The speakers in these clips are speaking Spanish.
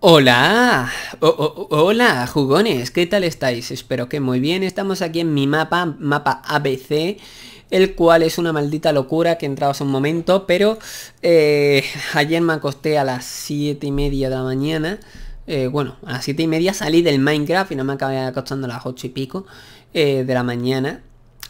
Hola, hola jugones, ¿qué tal estáis? Espero que muy bien, estamos aquí en mi mapa, mapa ABC, el cual es una maldita locura que entraba hace un momento, pero eh, ayer me acosté a las 7 y media de la mañana, eh, bueno, a las 7 y media salí del Minecraft y no me acabé acostando a las 8 y pico eh, de la mañana,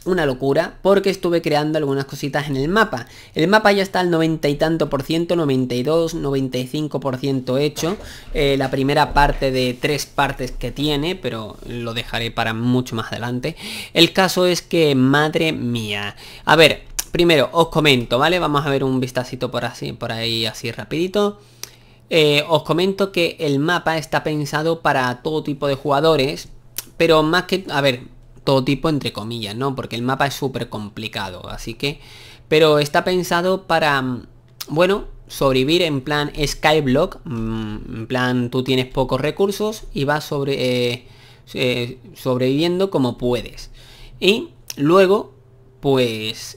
una locura porque estuve creando algunas cositas en el mapa. El mapa ya está al noventa y tanto por ciento, 92, 95 por ciento hecho. Eh, la primera parte de tres partes que tiene, pero lo dejaré para mucho más adelante. El caso es que, madre mía. A ver, primero os comento, ¿vale? Vamos a ver un vistacito por, así, por ahí así rapidito. Eh, os comento que el mapa está pensado para todo tipo de jugadores, pero más que... A ver, todo tipo entre comillas, ¿no? Porque el mapa es súper complicado, así que... Pero está pensado para, mm, bueno, sobrevivir en plan Skyblock, mm, en plan tú tienes pocos recursos y vas sobre, eh, eh, sobreviviendo como puedes. Y luego, pues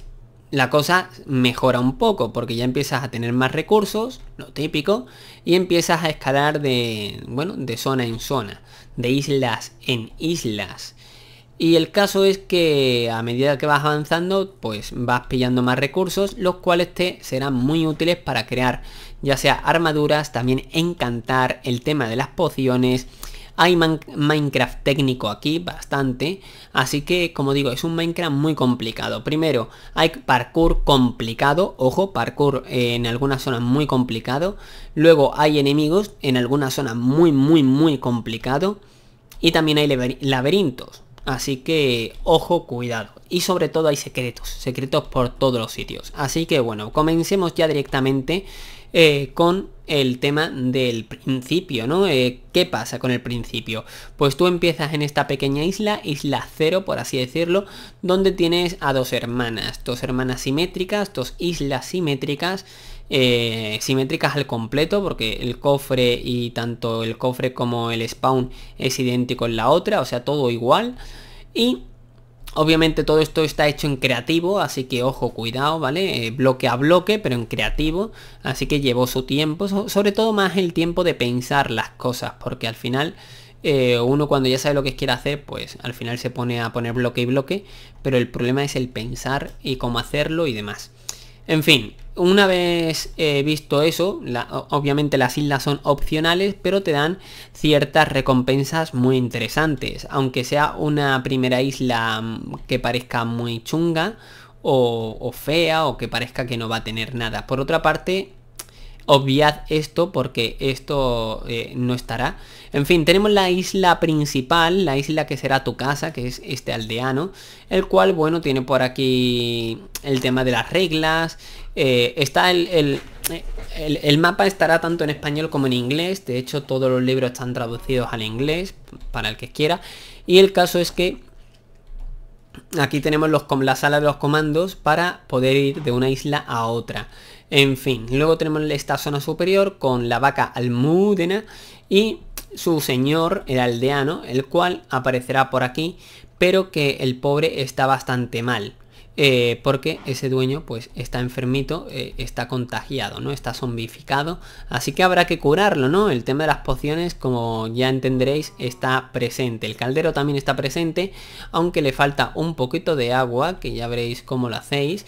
la cosa mejora un poco porque ya empiezas a tener más recursos, lo típico, y empiezas a escalar de, bueno, de zona en zona, de islas en islas. Y el caso es que a medida que vas avanzando, pues vas pillando más recursos, los cuales te serán muy útiles para crear ya sea armaduras, también encantar el tema de las pociones. Hay Minecraft técnico aquí, bastante. Así que, como digo, es un Minecraft muy complicado. Primero, hay parkour complicado. Ojo, parkour en algunas zonas muy complicado. Luego hay enemigos en algunas zonas muy, muy, muy complicado. Y también hay laberintos. Así que ojo, cuidado. Y sobre todo hay secretos, secretos por todos los sitios. Así que bueno, comencemos ya directamente eh, con el tema del principio, ¿no? Eh, ¿Qué pasa con el principio? Pues tú empiezas en esta pequeña isla, isla cero por así decirlo, donde tienes a dos hermanas, dos hermanas simétricas, dos islas simétricas eh, simétricas al completo porque el cofre y tanto el cofre como el spawn es idéntico en la otra, o sea todo igual y obviamente todo esto está hecho en creativo, así que ojo, cuidado, ¿vale? Eh, bloque a bloque, pero en creativo, así que llevó su tiempo, sobre todo más el tiempo de pensar las cosas, porque al final... Eh, uno cuando ya sabe lo que quiere hacer, pues al final se pone a poner bloque y bloque, pero el problema es el pensar y cómo hacerlo y demás. En fin, una vez eh, visto eso, obviamente las islas son opcionales, pero te dan ciertas recompensas muy interesantes. Aunque sea una primera isla mm, que parezca muy chunga o fea o que parezca que no va a tener nada. Por otra parte, obviad esto porque esto eh, no estará. En fin, tenemos la isla principal, la isla que será tu casa, que es este aldeano, el cual, bueno, tiene por aquí el tema de las reglas, eh, está el, el, el, mapa estará tanto en español como en inglés, de hecho todos los libros están traducidos al inglés, para el que quiera, y el caso es que aquí tenemos los, la sala de los comandos para poder ir de una isla a otra. En fin, luego tenemos esta zona superior con la vaca almúdena y su señor, el aldeano, el cual aparecerá por aquí, pero que el pobre está bastante mal. Eh, porque ese dueño pues está enfermito, eh, está contagiado, ¿no? Está zombificado, así que habrá que curarlo, ¿no? El tema de las pociones, como ya entenderéis, está presente. El caldero también está presente, aunque le falta un poquito de agua, que ya veréis cómo lo hacéis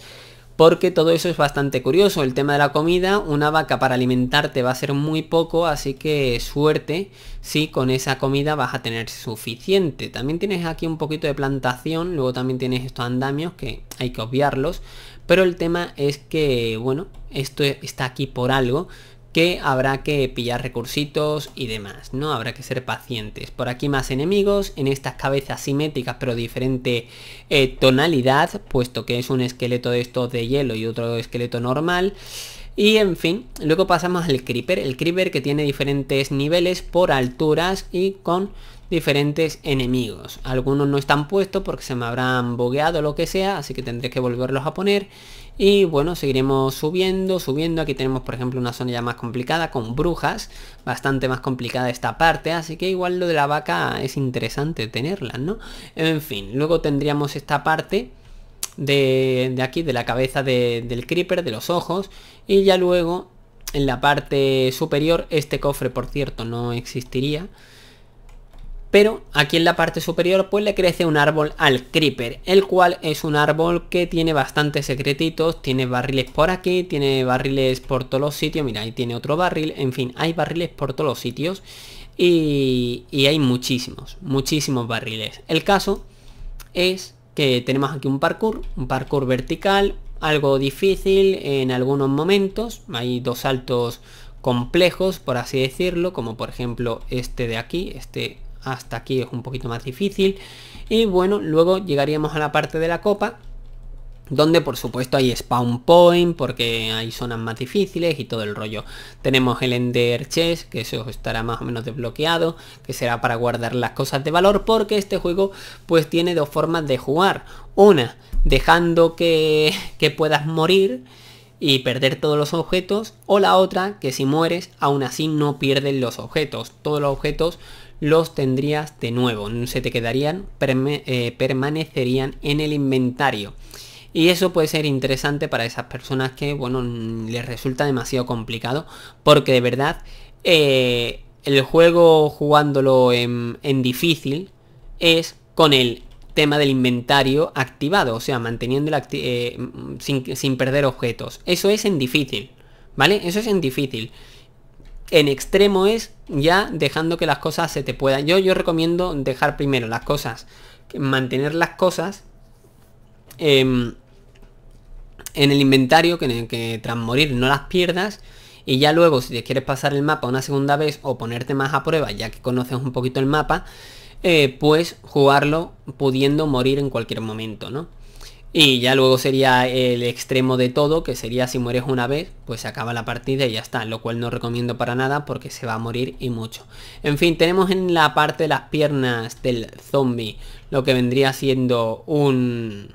porque todo eso es bastante curioso. El tema de la comida, una vaca para alimentarte va a ser muy poco, así que suerte si con esa comida vas a tener suficiente. También tienes aquí un poquito de plantación, luego también tienes estos andamios que hay que obviarlos, pero el tema es que, bueno, esto está aquí por algo, que habrá que pillar recursitos y demás, ¿no? Habrá que ser pacientes. Por aquí más enemigos, en estas cabezas simétricas pero diferente eh, tonalidad, puesto que es un esqueleto de estos de hielo y otro esqueleto normal. Y en fin, luego pasamos al creeper, el creeper que tiene diferentes niveles por alturas y con diferentes enemigos. Algunos no están puestos porque se me habrán bogueado o lo que sea, así que tendré que volverlos a poner y bueno seguiremos subiendo subiendo aquí tenemos por ejemplo una zona ya más complicada con brujas bastante más complicada esta parte así que igual lo de la vaca es interesante tenerla no en fin luego tendríamos esta parte de, aquí de la cabeza del creeper de los ojos y ya luego en la parte superior este cofre por cierto no existiría pero aquí en la parte superior pues le crece un árbol al creeper, el cual es un árbol que tiene bastantes secretitos, tiene barriles por aquí, tiene barriles por todos los sitios, mira, ahí tiene otro barril, en fin, hay barriles por todos los sitios y, hay muchísimos, muchísimos barriles. El caso es que tenemos aquí un parkour, un parkour vertical, algo difícil en algunos momentos, hay dos saltos complejos, por así decirlo, como por ejemplo este de aquí, este hasta aquí es un poquito más difícil. Y bueno, luego llegaríamos a la parte de la copa, donde por supuesto hay spawn point porque hay zonas más difíciles y todo el rollo. Tenemos el ender chest, que eso estará más o menos desbloqueado, que será para guardar las cosas de valor porque este juego pues tiene dos formas de jugar. Una, dejando que, que puedas morir y perder todos los objetos o la otra que si mueres aún así no pierdes los objetos. Todos los objetos los tendrías de nuevo, se te quedarían, eh, permanecerían en el inventario. Y eso puede ser interesante para esas personas que, bueno, mm, les resulta demasiado complicado, porque de verdad eh, el juego jugándolo en, difícil es con el tema del inventario activado, o sea, manteniendo el eh, mm, sin, perder objetos. Eso es en difícil, ¿vale? Eso es en difícil en extremo es ya dejando que las cosas se te puedan. Yo, yo recomiendo dejar primero las cosas, mantener las cosas em, en el inventario que, tras morir no las pierdas. Y ya luego, si quieres pasar el mapa una segunda vez o ponerte más a prueba, ya que conoces un poquito el mapa, pues jugarlo pudiendo morir en cualquier momento, ¿no? Y ya luego sería el extremo de todo, que sería si mueres una vez, pues se acaba la partida y ya está, lo cual no recomiendo para nada porque se va a morir y mucho. En fin, tenemos en la parte de las piernas del zombie lo que vendría siendo un...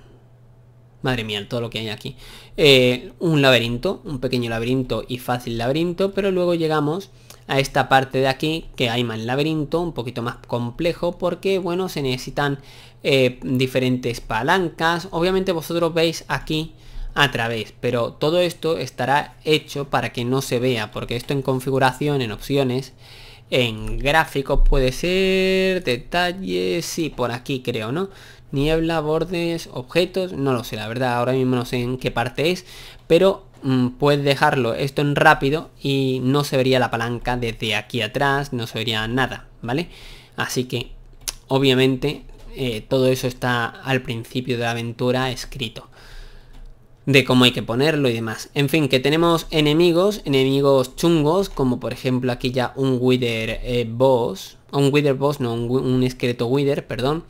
Madre mía, todo lo que hay aquí. Eh, un laberinto, un pequeño laberinto y fácil laberinto, pero luego llegamos a esta parte de aquí que hay más laberinto, un poquito más complejo, porque bueno, se necesitan eh, diferentes palancas. Obviamente vosotros veis aquí a través, pero todo esto estará hecho para que no se vea, porque esto en configuración, en opciones, en gráficos puede ser, detalles, sí, por aquí creo, ¿no? Niebla, bordes, objetos, no lo sé, la verdad, ahora mismo no sé en qué parte es, pero mm, puedes dejarlo esto en rápido y no se vería la palanca desde aquí atrás, no se vería nada, ¿vale? Así que, obviamente, eh, todo eso está al principio de la aventura escrito de cómo hay que ponerlo y demás. En fin, que tenemos enemigos, enemigos chungos, como por ejemplo aquí ya un Wither eh, Boss, un Wither Boss, no, un, escrito esqueleto Wither, perdón.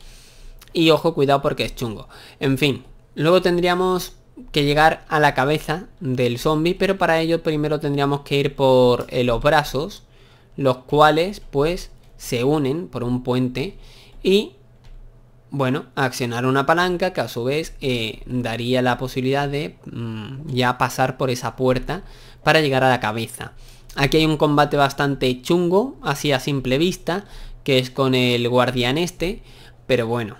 Y ojo, cuidado porque es chungo. En fin, luego tendríamos que llegar a la cabeza del zombie, pero para ello primero tendríamos que ir por eh, los brazos, los cuales pues se unen por un puente y bueno, accionar una palanca que a su vez eh, daría la posibilidad de mm, ya pasar por esa puerta para llegar a la cabeza. Aquí hay un combate bastante chungo, así a simple vista, que es con el guardián este, pero bueno.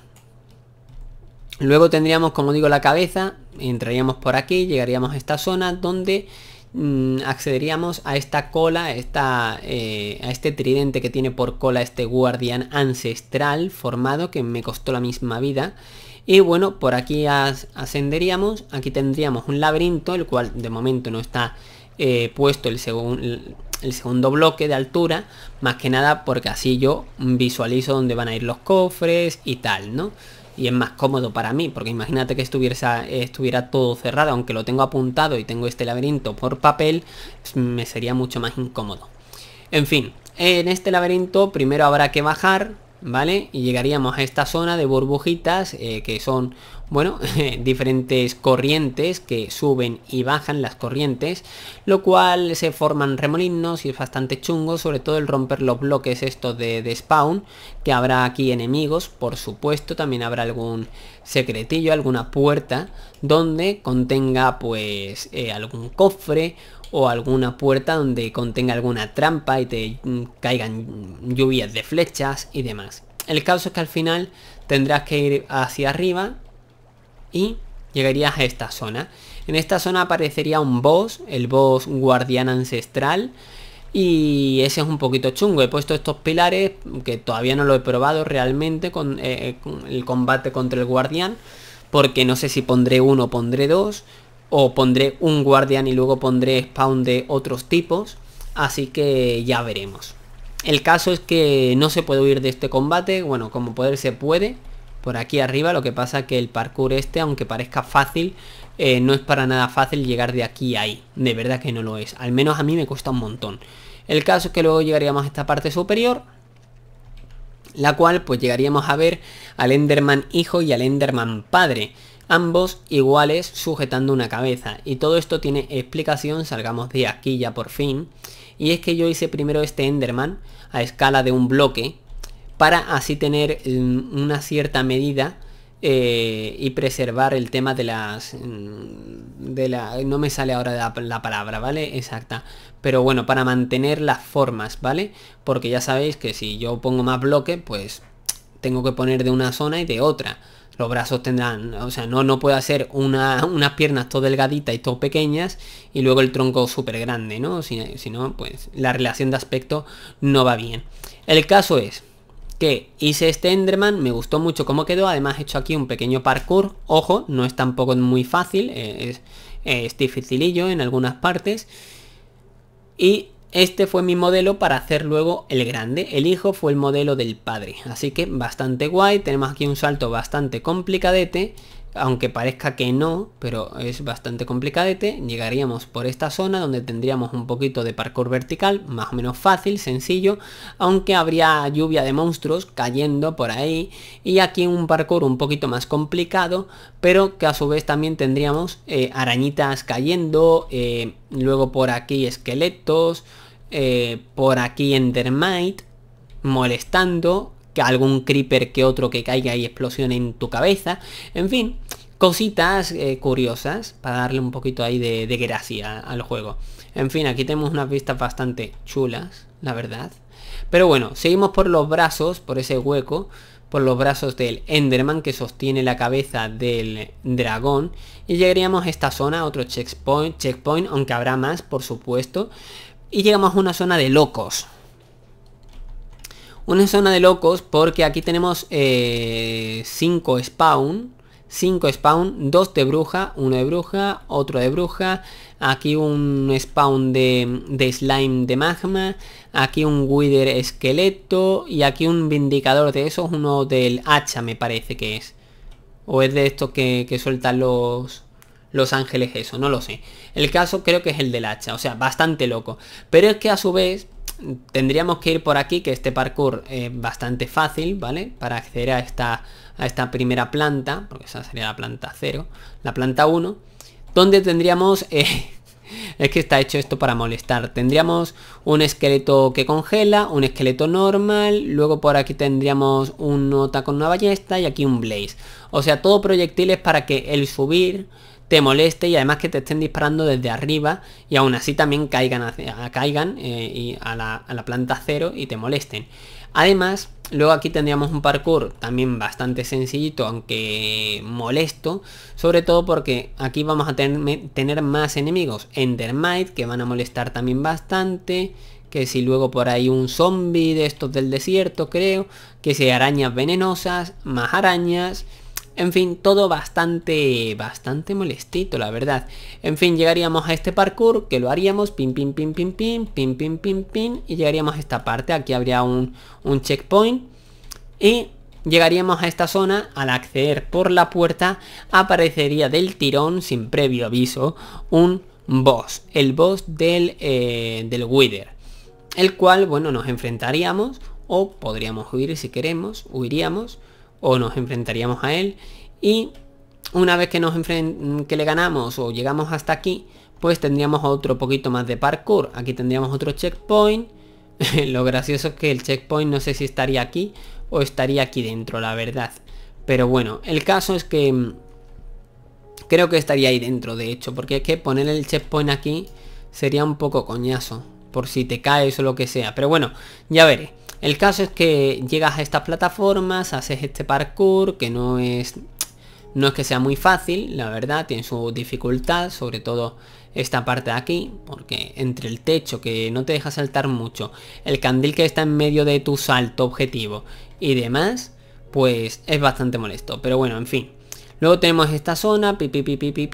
Luego tendríamos, como digo, la cabeza, entraríamos por aquí, llegaríamos a esta zona donde Mm, accederíamos a esta cola, a, eh, a este tridente que tiene por cola este guardián ancestral formado que me costó la misma vida. Y bueno, por aquí ascenderíamos, aquí tendríamos un laberinto, el cual de momento no está eh, puesto el, el segundo bloque de altura, más que nada porque así yo visualizo dónde van a ir los cofres y tal, ¿no? y es más cómodo para mí, porque imagínate que estuviera, todo cerrado, aunque lo tengo apuntado y tengo este laberinto por papel, me sería mucho más incómodo. En fin, en este laberinto primero habrá que bajar, ¿vale? Y llegaríamos a esta zona de burbujitas, eh, que son bueno, diferentes corrientes que suben y bajan las corrientes, lo cual se forman remolinos y es bastante chungo, sobre todo el romper los bloques estos de, spawn, que habrá aquí enemigos, por supuesto, también habrá algún secretillo, alguna puerta donde contenga pues eh, algún cofre o alguna puerta donde contenga alguna trampa y te mm, caigan lluvias de flechas y demás. El caso es que al final tendrás que ir hacia arriba y llegarías a esta zona. En esta zona aparecería un boss, el boss guardián ancestral. Y ese es un poquito chungo. He puesto estos pilares que todavía no lo he probado realmente eh, eh, con, el combate contra el guardián. Porque no sé si pondré uno o pondré dos. O pondré un guardián y luego pondré spawn de otros tipos. Así que ya veremos. El caso es que no se puede huir de este combate. Bueno, como poder se puede por aquí arriba. Lo que pasa que el parkour este, aunque parezca fácil, eh, no es para nada fácil llegar de aquí a ahí. De verdad que no lo es. Al menos a mí me cuesta un montón. El caso es que luego llegaríamos a esta parte superior. La cual pues llegaríamos a ver al Enderman hijo y al Enderman padre. Ambos iguales sujetando una cabeza. Y todo esto tiene explicación. Salgamos de aquí ya por fin. Y es que yo hice primero este Enderman a escala de un bloque para así tener mm, una cierta medida eh, y preservar el tema de las mm, de la no me sale ahora la, palabra vale exacta pero bueno para mantener las formas vale porque ya sabéis que si yo pongo más bloque pues tengo que poner de una zona y de otra los brazos tendrán, o sea, no, no puedo hacer unas piernas todo delgaditas y todo pequeñas y luego el tronco súper grande, ¿no? si no, pues la relación de aspecto no va bien. El caso es, que hice este Enderman, me gustó mucho cómo quedó, además he hecho aquí un pequeño parkour, ojo, no es tampoco muy fácil, eh, es, eh, es dificilillo en algunas partes. Y este fue mi modelo para hacer luego el grande, el hijo fue el modelo del padre, así que bastante guay, tenemos aquí un salto bastante complicadete aunque parezca que no, pero es bastante complicadete, llegaríamos por esta zona donde tendríamos un poquito de parkour vertical, más o menos fácil, sencillo, aunque habría lluvia de monstruos cayendo por ahí, y aquí un parkour un poquito más complicado, pero que a su vez también tendríamos eh, arañitas cayendo, eh, luego por aquí esqueletos, eh, por aquí endermite, molestando, que algún creeper que otro que caiga y explosione en tu cabeza. En fin, cositas eh, curiosas para darle un poquito ahí de, gracia al juego. En fin, aquí tenemos unas vistas bastante chulas, la verdad. Pero bueno, seguimos por los brazos, por ese hueco, por los brazos del Enderman que sostiene la cabeza del dragón. Y llegaríamos a esta zona, otro checkpoint, checkpoint aunque habrá más, por supuesto. Y llegamos a una zona de locos, una zona de locos porque aquí tenemos 5 eh, spawn. 5 spawn, 2 de bruja, 1 de bruja, otro de bruja, aquí un spawn de, slime de magma, aquí un wither esqueleto y aquí un vindicador de esos, uno del hacha me parece que es. O es de estos que, que sueltan los, los ángeles eso, no lo sé. El caso creo que es el del hacha, o sea, bastante loco. Pero es que a su vez tendríamos que ir por aquí, que este parkour es bastante fácil, ¿vale? Para acceder a esta, a esta primera planta, porque esa sería la planta 0, la planta 1, donde tendríamos... Eh, es que está hecho esto para molestar. Tendríamos un esqueleto que congela, un esqueleto normal, luego por aquí tendríamos un nota con una ballesta y aquí un blaze. O sea, todo proyectiles para que el subir te moleste y además que te estén disparando desde arriba y aún así también caigan, eh, a, caigan y a, la, planta cero y te molesten. Además, luego aquí tendríamos un parkour también bastante sencillito, aunque molesto, sobre todo porque aquí vamos a tener más enemigos, Endermite, que van a molestar también bastante, que si luego por ahí un zombie de estos del desierto, creo, que si arañas venenosas, más arañas, en fin, todo bastante, bastante molestito, la verdad. En fin, llegaríamos a este parkour, que lo haríamos, pim, pim, pim, pim, pim, pim, pim, pim, pin, y llegaríamos a esta parte. Aquí habría un, checkpoint. Y llegaríamos a esta zona, al acceder por la puerta, aparecería del tirón, sin previo aviso, un boss, el boss del, eh, del Wither. El cual, bueno, nos enfrentaríamos o podríamos huir si queremos, huiríamos o nos enfrentaríamos a él y una vez que, nos que le ganamos o llegamos hasta aquí, pues tendríamos otro poquito más de parkour. Aquí tendríamos otro checkpoint. Lo gracioso es que el checkpoint no sé si estaría aquí o estaría aquí dentro, la verdad. Pero bueno, el caso es que mm, creo que estaría ahí dentro, de hecho, porque es que poner el checkpoint aquí sería un poco coñazo, por si te caes o lo que sea. Pero bueno, ya veré. El caso es que llegas a estas plataformas, haces este parkour, que no es, no es que sea muy fácil, la verdad, tiene su dificultad, sobre todo esta parte de aquí, porque entre el techo que no te deja saltar mucho, el candil que está en medio de tu salto objetivo y demás, pues es bastante molesto. Pero bueno, en fin. Luego tenemos esta zona, pi pi pi pi pi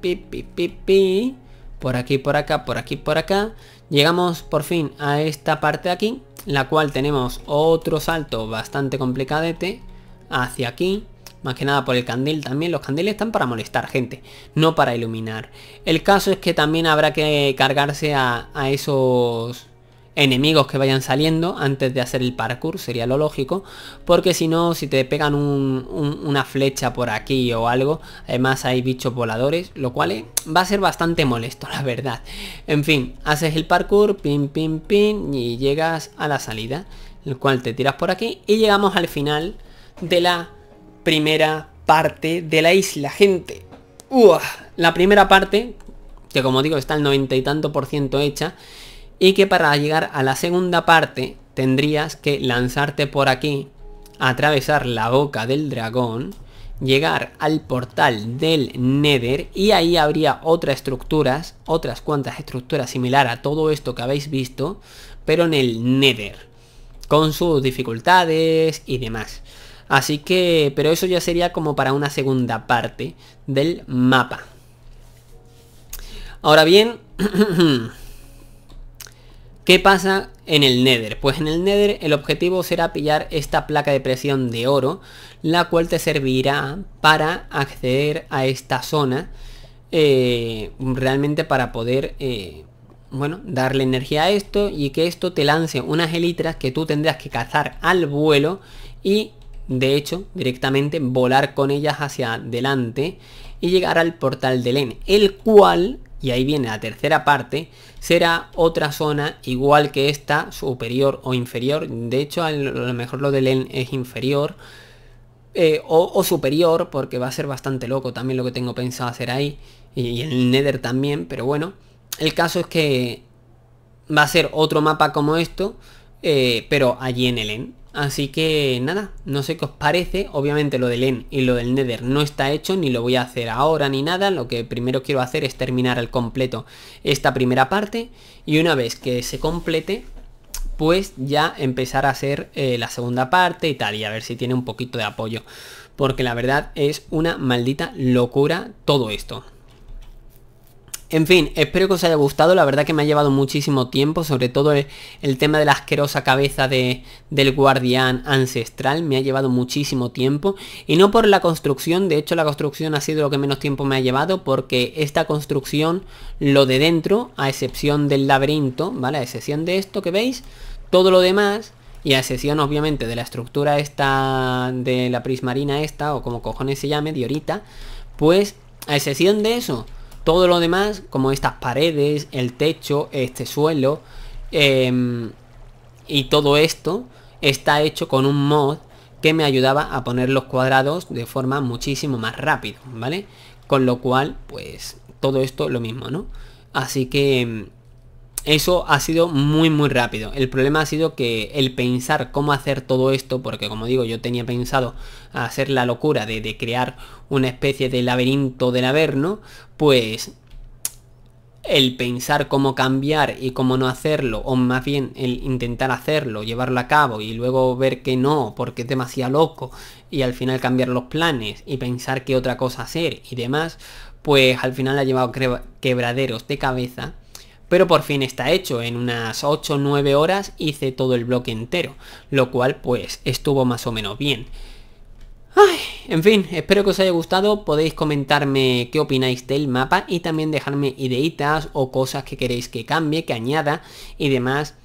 pi pi por aquí, por acá, por aquí, por acá. Llegamos por fin a esta parte de aquí, la cual tenemos otro salto bastante complicadete hacia aquí. Más que nada por el candil también. Los candiles están para molestar gente, no para iluminar. El caso es que también habrá que cargarse a, a esos enemigos que vayan saliendo antes de hacer el parkour, sería lo lógico, porque si no, si te pegan una flecha por aquí o algo, además hay bichos voladores, lo cual eh, va a ser bastante molesto, la verdad. En fin, haces el parkour, pim pim pin, y llegas a la salida, el cual te tiras por aquí y llegamos al final de la primera parte de la isla, gente. la primera parte, que como digo está el noventa y tanto por ciento hecha, y que para llegar a la segunda parte tendrías que lanzarte por aquí, atravesar la boca del dragón, llegar al portal del Nether y ahí habría otras estructuras, otras cuantas estructuras similar a todo esto que habéis visto, pero en el Nether, con sus dificultades y demás. Así que, pero eso ya sería como para una segunda parte del mapa. Ahora bien, ¿Qué pasa en el Nether? Pues en el Nether el objetivo será pillar esta placa de presión de oro, la cual te servirá para acceder a esta zona, eh, realmente para poder, eh, bueno, darle energía a esto y que esto te lance unas elitras que tú tendrás que cazar al vuelo y, de hecho, directamente volar con ellas hacia adelante y llegar al portal de Len, el cual y ahí viene la tercera parte, será otra zona igual que esta, superior o inferior. De hecho, a lo mejor lo del en es inferior eh, o, superior, porque va a ser bastante loco también lo que tengo pensado hacer ahí. Y, el Nether también, pero bueno. El caso es que va a ser otro mapa como esto, eh, pero allí en el en. Así que nada, no sé qué os parece. Obviamente lo del EN y lo del Nether no está hecho, ni lo voy a hacer ahora ni nada. Lo que primero quiero hacer es terminar al completo esta primera parte. Y una vez que se complete, pues ya empezar a hacer eh, la segunda parte y tal. Y a ver si tiene un poquito de apoyo. Porque la verdad es una maldita locura todo esto. En fin, espero que os haya gustado, la verdad que me ha llevado muchísimo tiempo, sobre todo el, tema de la asquerosa cabeza de, del guardián ancestral, me ha llevado muchísimo tiempo, y no por la construcción, de hecho la construcción ha sido lo que menos tiempo me ha llevado, porque esta construcción, lo de dentro, a excepción del laberinto, ¿vale? A excepción de esto que veis, todo lo demás, y a excepción obviamente de la estructura esta, de la prismarina esta, o como cojones se llame, de ahorita, pues a excepción de eso, todo lo demás, como estas paredes, el techo, este suelo em, y todo esto, está hecho con un mod que me ayudaba a poner los cuadrados de forma muchísimo más rápido, ¿vale? Con lo cual, pues todo esto lo mismo, ¿no? Así que em, eso ha sido muy muy rápido. El problema ha sido que el pensar cómo hacer todo esto, porque como digo, yo tenía pensado hacer la locura de, crear una especie de laberinto del Averno, pues el pensar cómo cambiar y cómo no hacerlo, o más bien el intentar hacerlo, llevarlo a cabo y luego ver que no, porque es demasiado loco, y al final cambiar los planes y pensar qué otra cosa hacer y demás, pues al final ha llevado quebraderos de cabeza pero por fin está hecho. En unas 8 o 9 horas hice todo el bloque entero, lo cual pues estuvo más o menos bien. en fin, espero que os haya gustado, podéis comentarme qué opináis del mapa y también dejarme ideitas o cosas que queréis que cambie, que añada y demás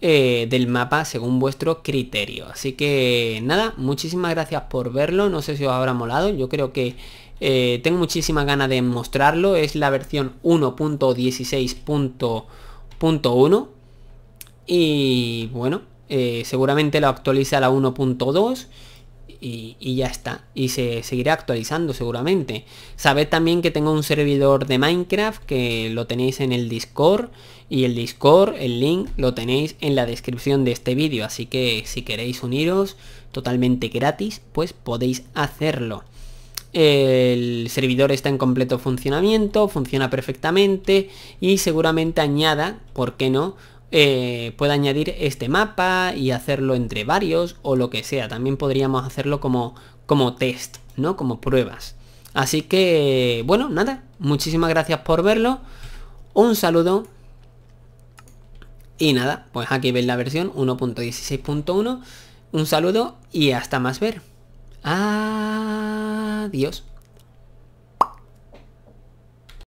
eh, del mapa según vuestro criterio. Así que nada, muchísimas gracias por verlo, no sé si os habrá molado, yo creo que eh, tengo muchísima ganas de mostrarlo. Es la versión 1.16.1. Y bueno, eh, seguramente lo actualiza la 1.2. Y, y, ya está. Y se seguirá actualizando seguramente. Sabed también que tengo un servidor de Minecraft que lo tenéis en el Discord. Y el Discord, el link, lo tenéis en la descripción de este vídeo. Así que si queréis uniros totalmente gratis, pues podéis hacerlo el servidor está en completo funcionamiento, funciona perfectamente y seguramente añada, ¿por qué no? Eh, puede añadir este mapa y hacerlo entre varios o lo que sea. También podríamos hacerlo como, como test, ¿no? Como pruebas. Así que, bueno, nada. Muchísimas gracias por verlo. Un saludo. Y nada, pues aquí ven la versión 1.16.1. Un saludo y hasta más ver. Adiós.